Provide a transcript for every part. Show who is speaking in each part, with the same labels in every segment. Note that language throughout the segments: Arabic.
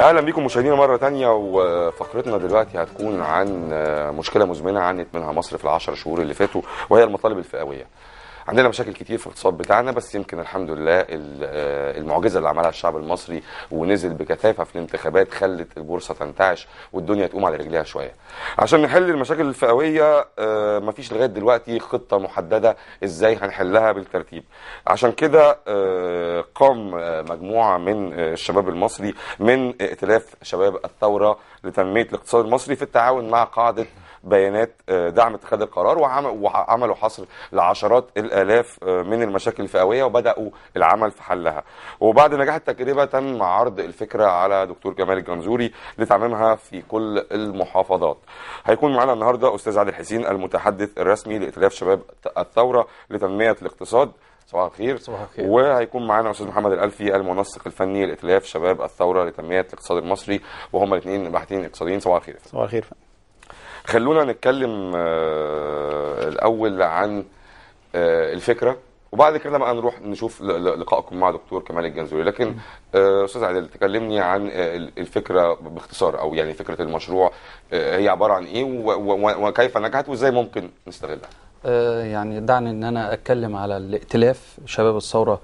Speaker 1: اهلا بيكم مشاهدينا مره تانية وفقرتنا دلوقتي هتكون عن آه، مشكله مزمنه عانت منها مصر في العشر شهور اللي فاتوا وهي المطالب الفئويه عندنا مشاكل كتير في الاقتصاد بتاعنا بس يمكن الحمد لله آه، المعجزه اللي عملها الشعب المصري ونزل بكثافه في الانتخابات خلت البورصه تنتعش والدنيا تقوم على رجليها شويه عشان نحل المشاكل الفئويه آه، مفيش لغايه دلوقتي خطه محدده ازاي هنحلها بالترتيب عشان كده آه، قام مجموعه من الشباب المصري من ائتلاف شباب الثوره لتنميه الاقتصاد المصري في التعاون مع قاعده بيانات آه، دعم اتخاذ القرار وعملوا حصر لعشرات الالاف آه، من المشاكل الفئويه وبداوا العمل في حلها وبعد نجاح التجربه تم عرض الفكره على دكتور جمال الجنزوري لتعميمها في كل المحافظات هيكون معانا النهارده استاذ عادل حسين المتحدث الرسمي لائتلاف شباب الثوره لتنميه الاقتصاد صباح الخير صباح الخير وهيكون معانا استاذ محمد الالفي المنسق الفني لائتلاف شباب الثوره لتنميه الاقتصاد المصري وهما الاثنين باحثين اقتصاديين صباح الخير صباح الخير فن. خلونا نتكلم آه، الاول عن آه، الفكره وبعد كده بقى نروح نشوف لقائكم مع دكتور كمال الجنزوري لكن آه، استاذ عادل تكلمني عن الفكره باختصار او يعني فكره المشروع هي عباره عن ايه وكيف نجحت وازاي ممكن نستغلها
Speaker 2: يعني دعني ان انا اتكلم على الائتلاف شباب الثوره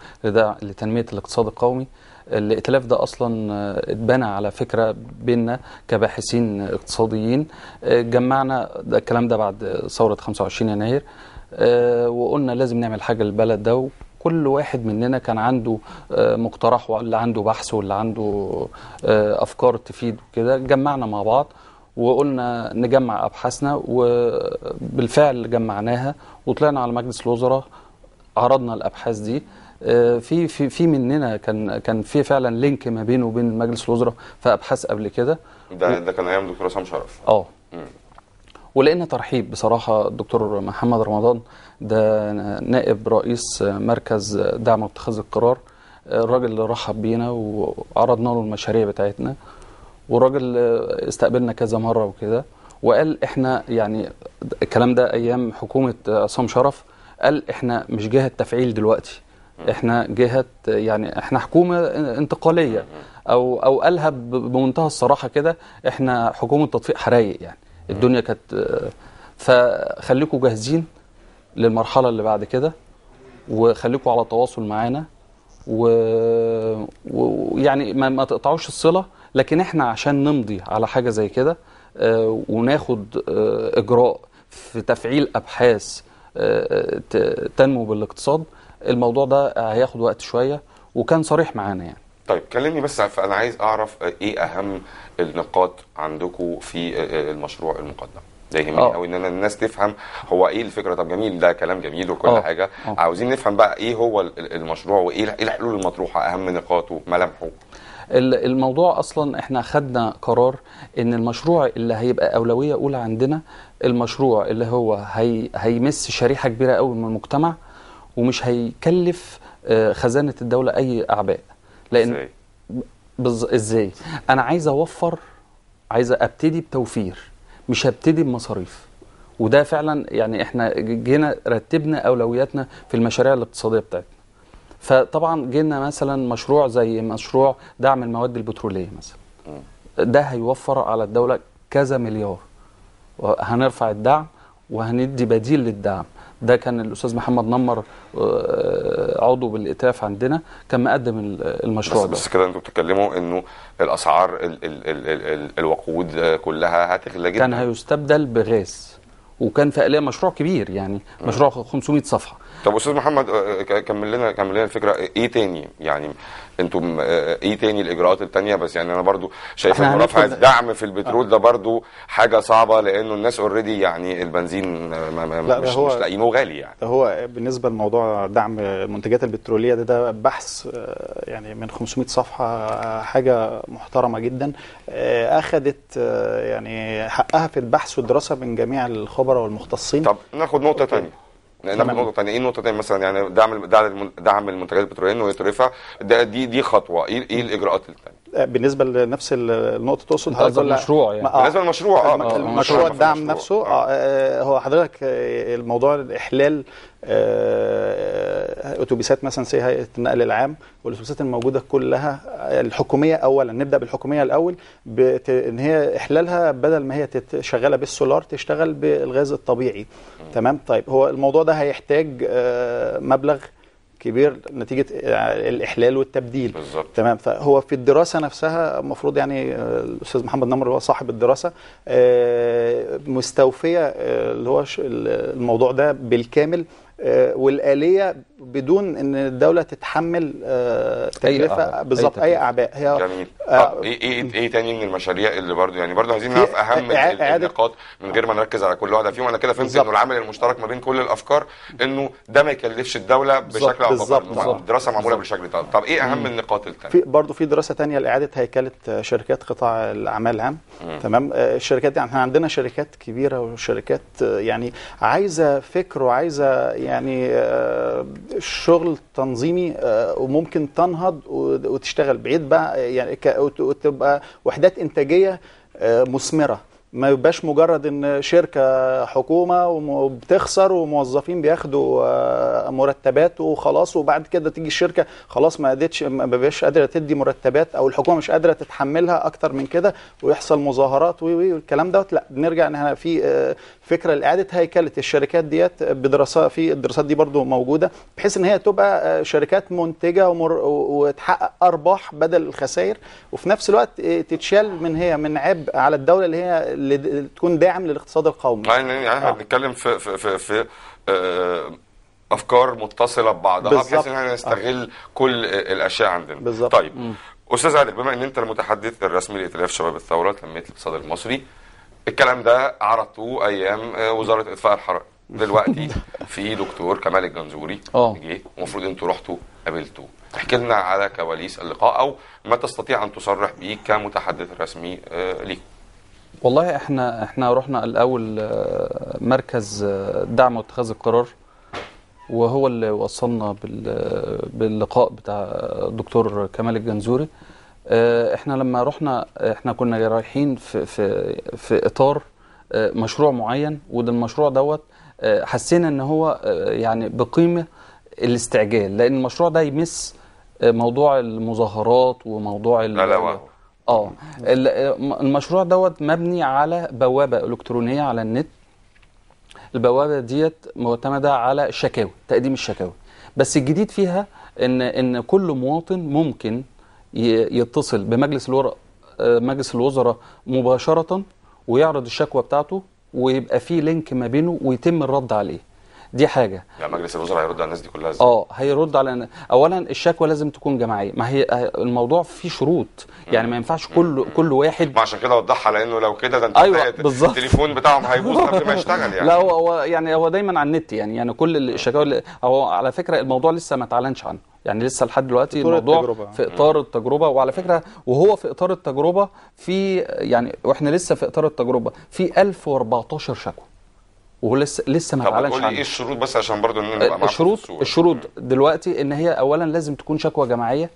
Speaker 2: لتنميه الاقتصاد القومي الائتلاف ده اصلا اتبنى على فكره بيننا كباحثين اقتصاديين جمعنا ده الكلام ده بعد ثوره 25 يناير آه، وقلنا لازم نعمل حاجه للبلد ده كل واحد مننا كان عنده آه، مقترح واللي عنده بحث واللي عنده آه، افكار تفيد وكده جمعنا مع بعض وقلنا نجمع ابحاثنا وبالفعل جمعناها وطلعنا على مجلس الوزراء عرضنا الابحاث دي آه، في في في مننا كان كان في فعلا لينك ما بينه وبين مجلس الوزراء في ابحاث قبل كده
Speaker 1: ده ده كان ايام دكتور عصام شرف
Speaker 2: اه ولقينا ترحيب بصراحه الدكتور محمد رمضان ده نائب رئيس مركز دعم اتخاذ القرار الراجل اللي رحب بينا وعرضنا له المشاريع بتاعتنا والراجل استقبلنا كذا مره وكده وقال احنا يعني الكلام ده ايام حكومه عصام شرف قال احنا مش جهه تفعيل دلوقتي احنا جهه يعني احنا حكومه انتقاليه او او قالها بمنتهى الصراحه كده احنا حكومه تطفيق حرايق يعني الدنيا كانت فخليكم جاهزين للمرحله اللي بعد كده وخليكم على تواصل معانا ويعني و... يعني ما... ما تقطعوش الصله لكن احنا عشان نمضي على حاجه زي كده آه وناخد آه اجراء في تفعيل ابحاث آه, آه، تنمو بالاقتصاد الموضوع ده هياخد وقت شويه وكان صريح معانا يعني
Speaker 1: طيب كلمني بس انا عايز اعرف ايه اهم النقاط عندكم في المشروع المقدم ده يهمني قوي آه. ان الناس تفهم هو ايه الفكره طب جميل ده كلام جميل وكل أوه. حاجه أوه. عاوزين نفهم بقى ايه هو المشروع وايه إيه الحلول المطروحه اهم نقاطه ملامحه
Speaker 2: الموضوع اصلا احنا خدنا قرار ان المشروع اللي هيبقى اولويه اولى عندنا المشروع اللي هو هي هيمس شريحه كبيره قوي من المجتمع ومش هيكلف آه، خزانه الدوله اي اعباء لان بز... ازاي انا عايز اوفر عايز ابتدي بتوفير مش هبتدي بمصاريف وده فعلا يعني احنا جينا رتبنا اولوياتنا في المشاريع الاقتصاديه بتاعتنا فطبعا جينا مثلا مشروع زي مشروع دعم المواد البتروليه مثلا ده هيوفر على الدوله كذا مليار هنرفع الدعم وهندي بديل للدعم ده كان الاستاذ محمد نمر آه، عضو بالاتاف عندنا كان مقدم المشروع بس ده بس
Speaker 1: كده انتوا بتتكلموا انه الاسعار الـ الـ الـ الـ الوقود كلها هتغلى جدا كان
Speaker 2: هيستبدل بغاز وكان في مشروع كبير يعني مشروع 500 صفحه
Speaker 1: طب استاذ محمد آه، آه، كمل لنا كمل لنا الفكره ايه تاني يعني انتم آه، ايه تاني الاجراءات التانيه بس يعني انا برضو شايف ان رفع الدعم في البترول ده برضو حاجه صعبه لانه الناس اوريدي يعني البنزين ما ما لا مش, هو مش لاقيينه غالي يعني
Speaker 3: هو بالنسبه لموضوع دعم المنتجات البتروليه ده ده بحث يعني من 500 صفحه حاجه محترمه جدا اخذت يعني حقها في البحث والدراسه من جميع الخبراء والمختصين طب ناخد نقطه تانيه
Speaker 1: ناخد إيه نقطه ثانيه ايه النقطه الثانيه مثلا يعني دعم دعم المنتجات البتروليه انه يترفع دي دي خطوه ايه, إيه الاجراءات الثانيه
Speaker 3: بالنسبه لنفس النقطه تقصد حضرتك بالنسبة المشروع يعني آه بالنسبه للمشروع اه مشروع الدعم نفسه آه, آه، هو حضرتك آه، الموضوع الاحلال آه, آه، اتوبيسات مثلا زي هيئه النقل العام والاتوبيسات الموجوده كلها الحكوميه اولا نبدا بالحكوميه الاول بت... ان هي احلالها بدل ما هي تت... شغاله بالسولار تشتغل بالغاز الطبيعي تمام طيب هو الموضوع ده هيحتاج آه مبلغ كبير نتيجه الاحلال والتبديل بالزبط. تمام فهو في الدراسه نفسها المفروض يعني الاستاذ آه، محمد نمر اللي هو صاحب الدراسه آه، مستوفيه آه، اللي هو الموضوع ده بالكامل آه، والآلية بدون ان الدولة تتحمل آه، تكلفة بالظبط اي اعباء هي جميل آه,
Speaker 1: آه، إيه،, ايه ايه ايه تاني من المشاريع اللي برضو يعني برضو عايزين نعرف اهم النقاط من غير ما نركز على كل واحدة فيهم انا كده فهمت انه العامل المشترك ما بين كل الافكار انه ده ما يكلفش الدولة بشكل او باخر الدراسة معمولة بالشكل ده طب ايه اهم النقاط التانية في
Speaker 3: برضو في دراسة تانية لإعادة هيكلة شركات قطاع الاعمال العام تمام الشركات دي يعني احنا عندنا شركات كبيرة وشركات يعني عايزة فكر وعايزة يعني الشغل آه، تنظيمي آه، وممكن تنهض وتشتغل بعيد بقى يعني وتبقى وحدات انتاجيه آه، مثمره ما يبقاش مجرد ان شركه حكومه وبتخسر وموظفين بياخدوا آه، مرتبات وخلاص وبعد كده تيجي الشركه خلاص ما قدرتش ما بقاش قادره تدي مرتبات او الحكومه مش قادره تتحملها اكتر من كده ويحصل مظاهرات والكلام دوت لا بنرجع ان احنا في آه، فكره لاعاده هيكله الشركات ديت بدراسه في الدراسات دي برضو موجوده بحيث ان هي تبقى آه، شركات منتجه ومر وتحقق ارباح بدل الخسائر وفي نفس الوقت تتشال من هي من عبء على الدوله اللي هي تكون داعم للاقتصاد القومي طيب، يعني احنا آه.
Speaker 1: بنتكلم في في في, في آه افكار متصله ببعضها بحيث ان احنا آه. نستغل آه. كل الاشياء عندنا بالظبط طيب م. استاذ عادل بما ان انت المتحدث الرسمي لائتلاف شباب الثوره تنميه الاقتصاد المصري الكلام ده عرضته ايام آه، وزاره اطفاء الحرائق دلوقتي في دكتور كمال الجنزوري آه. جه المفروض انتوا رحتوا قابلتوه احكي لنا على كواليس اللقاء او ما تستطيع ان تصرح به كمتحدث رسمي ليكم
Speaker 2: والله احنا احنا رحنا الاول آه، مركز آه، دعم واتخاذ القرار وهو اللي وصلنا باللقاء بتاع الدكتور كمال الجنزوري آه، احنا لما رحنا احنا كنا رايحين في في في اطار مشروع معين وده المشروع دوت حسينا ان هو يعني بقيمه الاستعجال لان المشروع ده يمس موضوع المظاهرات وموضوع لا لا اه المشروع دوت مبني على بوابه الكترونيه على النت البوابه ديت معتمده على الشكاوي تقديم الشكاوي بس الجديد فيها ان ان كل مواطن ممكن يتصل بمجلس الوزراء آه، مجلس الوزراء مباشره ويعرض الشكوى بتاعته ويبقى في لينك ما بينه ويتم الرد عليه دي حاجه
Speaker 1: يعني مجلس الوزراء هيرد على الناس دي كلها ازاي اه
Speaker 2: هيرد على اولا الشكوى لازم تكون جماعيه ما هي آه، الموضوع فيه شروط يعني ما ينفعش كل كل واحد
Speaker 1: ما عشان كده وضحها لانه لو كده ده انت أيوة التليفون بتاعهم هيبوظ
Speaker 3: قبل
Speaker 2: ما يشتغل يعني لا هو هو يعني هو دايما على النت يعني يعني كل الشكاوى هو على فكره الموضوع لسه ما اتعلنش عنه يعني لسه لحد دلوقتي الموضوع التجربة. في اطار التجربه وعلى فكره وهو في اطار التجربه في يعني واحنا لسه في اطار التجربه في 1014 شكوى وهو لسه لسه ما اعلنش عنه. ايه
Speaker 1: الشروط بس عشان برضه آه، نبقى الشروط يعني.
Speaker 2: الشروط دلوقتي ان هي اولا لازم تكون شكوى جماعيه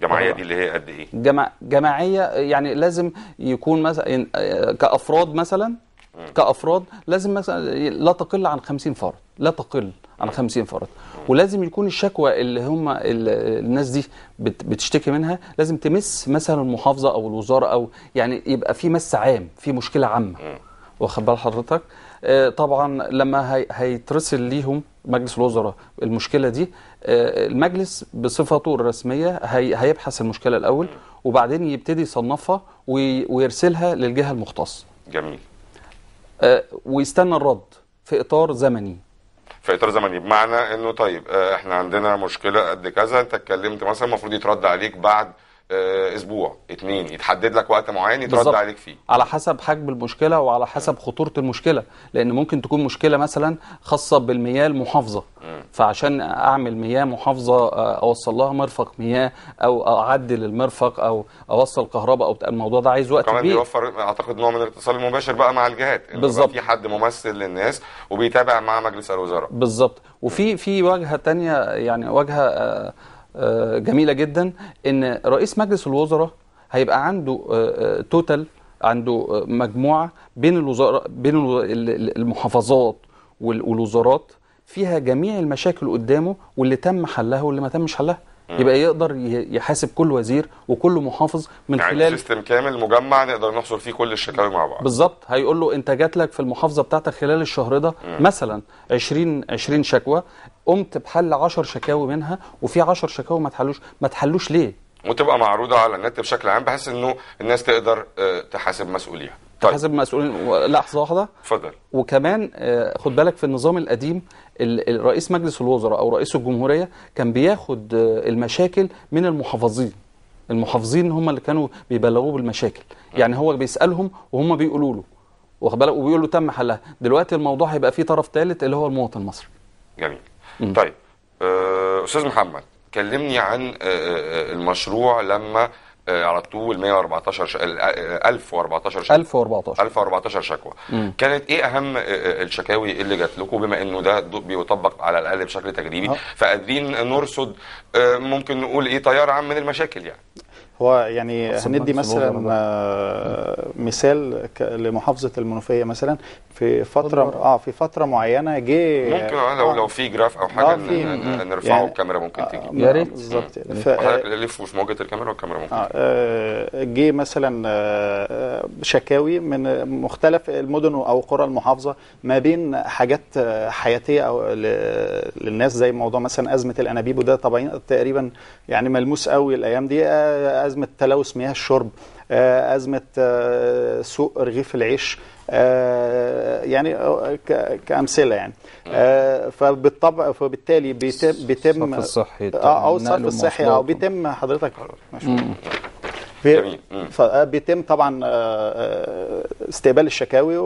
Speaker 1: جماعيه دي اللي هي قد ايه؟
Speaker 2: جماع جماعيه يعني لازم يكون مثلا آه، كافراد مثلا كافراد لازم مثلا لا تقل عن 50 فرد لا تقل عن 50 فرد ولازم يكون الشكوى اللي هم الناس دي بتشتكي منها لازم تمس مثلا المحافظه او الوزاره او يعني يبقى في مس عام في مشكله عامه واخد بال حضرتك آه، طبعا لما هيترسل ليهم مجلس الوزراء المشكله دي آه، المجلس بصفته الرسميه هيبحث المشكله الاول وبعدين يبتدي يصنفها ويرسلها للجهه المختصه جميل آه، ويستنى الرد في اطار زمني
Speaker 1: في اطار زمني بمعنى انه طيب احنا عندنا مشكله قد كذا انت اتكلمت مثلا المفروض يترد عليك بعد آه، اسبوع اتنين يتحدد لك وقت معين يترد بالزبط. عليك فيه
Speaker 2: على حسب حجم المشكله وعلى حسب خطوره المشكله لان ممكن تكون مشكله مثلا خاصه بالمياه المحافظه فعشان اعمل مياه محافظه آه، اوصل لها مرفق مياه او اعدل المرفق او اوصل كهرباء او الموضوع ده عايز وقت كبير كمان
Speaker 1: بيوفر اعتقد نوع من الاتصال المباشر بقى مع الجهات بالظبط في حد ممثل للناس وبيتابع مع مجلس الوزراء
Speaker 2: بالظبط وفي في واجهه تانية يعني واجهه آه، آه، جميله جدا ان رئيس مجلس الوزراء هيبقى عنده توتال آه، آه، عنده مجموعه بين الوزراء بين المحافظات والوزارات فيها جميع المشاكل قدامه واللي تم حلها واللي ما تمش حلها يبقى يقدر يحاسب كل وزير وكل محافظ من يعني خلال
Speaker 1: سيستم كامل مجمع نقدر نحصل فيه كل الشكاوي مع بعض بالظبط
Speaker 2: هيقول له انت جات لك في المحافظه بتاعتك خلال الشهر ده مثلا 20 20 شكوى قمت بحل 10 شكاوي منها وفي 10 شكاوي ما اتحلوش ما اتحلوش ليه
Speaker 1: وتبقى معروضه على النت بشكل عام بحيث انه الناس تقدر آه، تحاسب مسؤوليها طيب. حسب مسؤولين لحظه واحده اتفضل
Speaker 2: وكمان آه، خد بالك في النظام القديم رئيس مجلس الوزراء او رئيس الجمهوريه كان بياخد آه، المشاكل من المحافظين المحافظين هم اللي كانوا بيبلغوه بالمشاكل يعني هو بيسالهم وهم بيقولوا له واخد بالك وبيقول له تم حلها دلوقتي الموضوع هيبقى فيه طرف ثالث اللي هو المواطن المصري
Speaker 1: جميل م. طيب آه، استاذ محمد كلمني عن المشروع لما آه، على طول 114 ش... 1014 آه، آه، شكوى
Speaker 2: 1014
Speaker 1: 1014 شكوى مم. كانت ايه اهم الشكاوي اللي جات لكم بما انه ده بيطبق على الاقل بشكل تجريبي فقادرين نرصد ممكن نقول ايه تيار عام من المشاكل يعني
Speaker 3: هو يعني هندي مثلا آه، مثال لمحافظه المنوفيه مثلا في فتره اه في فتره معينه جه ممكن آه لو آه، لو
Speaker 1: في جراف او حاجه آه نرفعه يعني الكاميرا ممكن آه، تيجي يا ريت بالظبط يعني لف مش موجه الكاميرا والكاميرا ممكن
Speaker 3: آه جه مثلا شكاوي من مختلف المدن او قرى المحافظه ما بين حاجات حياتيه او للناس زي موضوع مثلا ازمه الانابيب وده طبعا تقريبا يعني ملموس قوي الايام دي ازمه تلوث مياه الشرب آه، ازمه آه، سوء رغيف العيش آه، يعني كامثله يعني فبالطبع فبالتالي بيتم الصحي او الصرف الصحي او بيتم حضرتك بيتم طبعا استقبال الشكاوي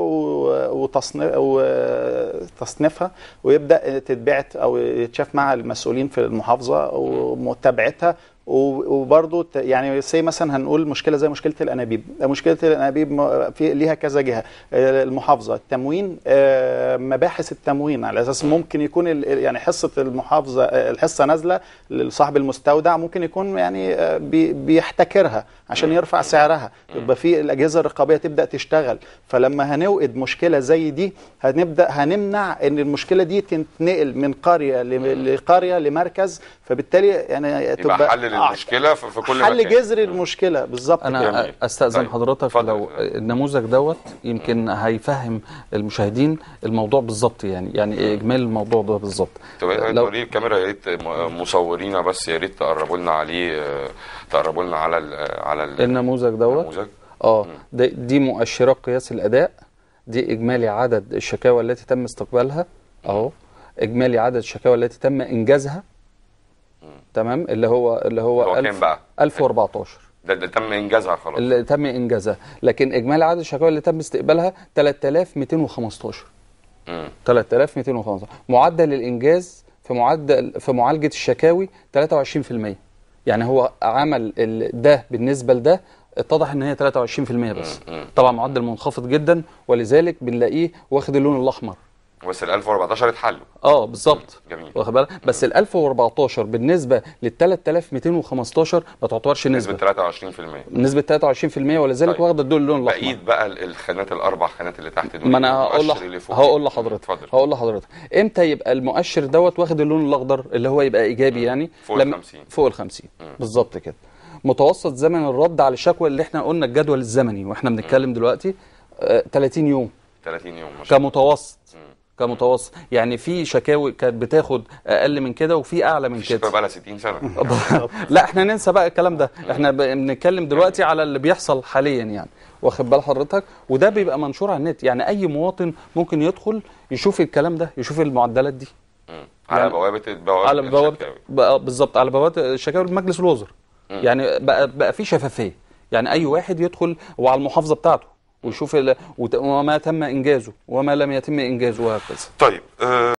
Speaker 3: وتصنيفها ويبدا تتبعت او يتشاف مع المسؤولين في المحافظه ومتابعتها وبرضه يعني سي مثلا هنقول مشكله زي مشكله الانابيب مشكله الانابيب في ليها كذا جهه المحافظه التموين آه، مباحث التموين على اساس ممكن يكون يعني حصه المحافظه آه، الحصه نازله لصاحب المستودع ممكن يكون يعني آه، بيحتكرها عشان يرفع سعرها يبقى في الاجهزه الرقابيه تبدا تشتغل فلما هنوقد مشكله زي دي هنبدا هنمنع ان المشكله دي تتنقل من قريه لقريه لمركز فبالتالي يعني تبقى حل للمشكله في كل آه، حل مكان جذر المشكله بالظبط انا
Speaker 2: استاذن طيب. حضرتك فضل. لو النموذج دوت يمكن هيفهم المشاهدين الموضوع بالظبط يعني يعني اجمال الموضوع ده بالظبط طب لو
Speaker 1: الكاميرا يا ريت مصورينا بس يا ريت تقربوا لنا عليه آه، تقربوا لنا على على على إيه النموذج
Speaker 2: دوت اه دي مؤشرات قياس الاداء دي اجمالي عدد الشكاوى التي تم استقبالها اهو اجمالي عدد الشكاوى التي تم انجازها مم. تمام اللي هو اللي هو, 1014
Speaker 1: ده اللي تم انجازها
Speaker 2: خلاص اللي تم انجازها لكن اجمالي عدد الشكاوى اللي تم استقبالها 3215 3215 معدل الانجاز في معدل في معالجه الشكاوي 23% يعني هو عمل ده بالنسبه لده اتضح ان هي 23% بس طبعا معدل منخفض جدا ولذلك بنلاقيه واخد اللون الاحمر
Speaker 1: بس ال 1014 اتحلوا
Speaker 2: اه بالظبط جميل واخد بالك بس ال 1014 بالنسبه لل 3215 ما تعتبرش نسبه نسبه 23% نسبه 23% ولا زالت طيب. واخده الدول اللون الاحمر بقيت
Speaker 1: بقى الخانات الاربع خانات اللي تحت دول ما انا هقول لح... هقول
Speaker 2: لحضرتك اتفضل هقول لحضرتك امتى يبقى المؤشر دوت واخد اللون الاخضر اللي هو يبقى ايجابي مم. يعني فوق ال 50 فوق ال 50 بالظبط كده متوسط زمن الرد على الشكوى اللي احنا قلنا الجدول الزمني واحنا بنتكلم دلوقتي 30 آه، يوم
Speaker 1: 30 يوم ما شاء
Speaker 2: الله كمتوسط مم. كمتوسط يعني في شكاوي كانت بتاخد اقل من كده وفي اعلى من كده بقى لها 60 سنه لا احنا ننسى بقى الكلام ده احنا بنتكلم دلوقتي على اللي بيحصل حاليا يعني واخد بال حضرتك وده بيبقى منشور على النت يعني اي مواطن ممكن يدخل يشوف الكلام ده يشوف المعدلات دي على يعني بوابه بوابه على بوابه آه، بالظبط على بوابه الشكاوي مجلس الوزراء يعني بقى بقى في شفافيه يعني اي واحد يدخل وعلى المحافظه بتاعته ويشوف وما تم إنجازه وما لم يتم إنجازه وهكذا
Speaker 1: طيب آه،